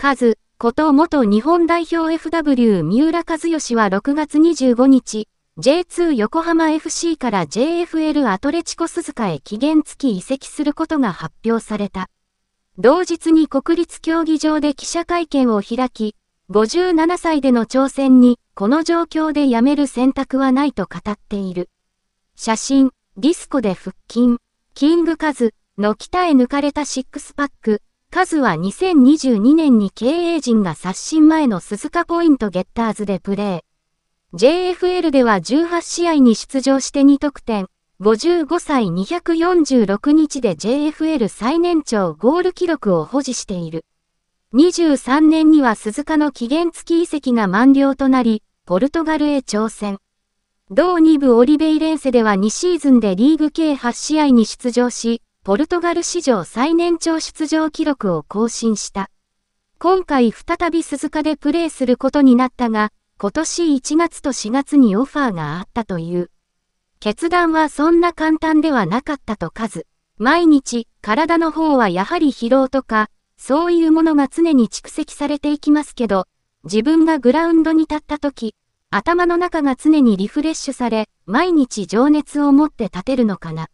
カズ、こと元日本代表 FW 三浦和義は6月25日、J2 横浜 FC から JFL アトレチコ鈴鹿へ期限付き移籍することが発表された。同日に国立競技場で記者会見を開き、57歳での挑戦に、この状況でやめる選択はないと語っている。写真、ディスコで腹筋、キングカズの北へ抜かれたシックスパック、カズは2022年に経営陣が刷新前の鈴鹿ポイントゲッターズでプレー。JFL では18試合に出場して2得点。55歳246日で JFL 最年長ゴール記録を保持している。23年には鈴鹿の期限付き移籍が満了となり、ポルトガルへ挑戦。同2部オリベイレンセでは2シーズンでリーグ計8試合に出場し、ポルトガル史上最年長出場記録を更新した。今回再び鈴鹿でプレーすることになったが、今年1月と4月にオファーがあったという。決断はそんな簡単ではなかったと数。毎日、体の方はやはり疲労とか、そういうものが常に蓄積されていきますけど、自分がグラウンドに立った時、頭の中が常にリフレッシュされ、毎日情熱を持って立てるのかな。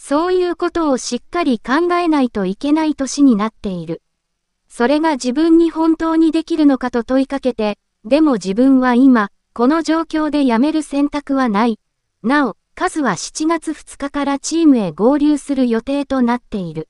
そういうことをしっかり考えないといけない年になっている。それが自分に本当にできるのかと問いかけて、でも自分は今、この状況で辞める選択はない。なお、カズは7月2日からチームへ合流する予定となっている。